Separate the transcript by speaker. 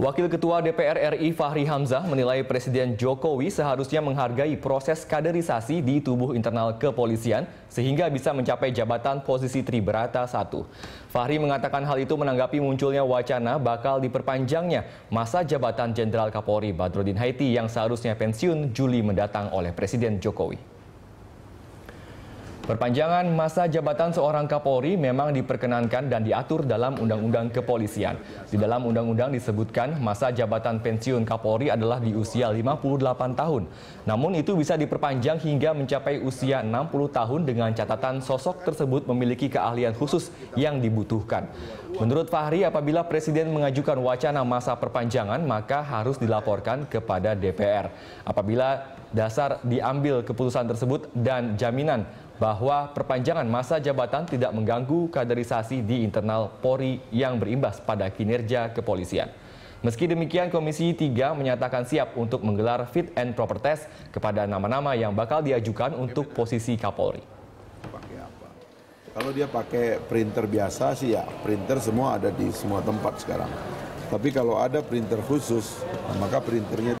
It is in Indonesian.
Speaker 1: Wakil Ketua DPR RI Fahri Hamzah menilai Presiden Jokowi seharusnya menghargai proses kaderisasi di tubuh internal kepolisian sehingga bisa mencapai jabatan posisi triberata satu. Fahri mengatakan hal itu menanggapi munculnya wacana bakal diperpanjangnya masa jabatan Jenderal Kapolri Badrodin Haiti yang seharusnya pensiun Juli mendatang oleh Presiden Jokowi. Perpanjangan masa jabatan seorang Kapolri memang diperkenankan dan diatur dalam Undang-Undang Kepolisian. Di dalam Undang-Undang disebutkan masa jabatan pensiun Kapolri adalah di usia 58 tahun. Namun itu bisa diperpanjang hingga mencapai usia 60 tahun dengan catatan sosok tersebut memiliki keahlian khusus yang dibutuhkan. Menurut Fahri, apabila Presiden mengajukan wacana masa perpanjangan, maka harus dilaporkan kepada DPR. Apabila dasar diambil keputusan tersebut dan jaminan bahwa perpanjangan masa jabatan tidak mengganggu kaderisasi di internal Polri yang berimbas pada kinerja kepolisian. Meski demikian, Komisi 3 menyatakan siap untuk menggelar fit and proper test kepada nama-nama yang bakal diajukan untuk posisi Kapolri. Kalau dia pakai printer biasa sih ya, printer semua ada di semua tempat sekarang. Tapi kalau ada printer khusus, maka printernya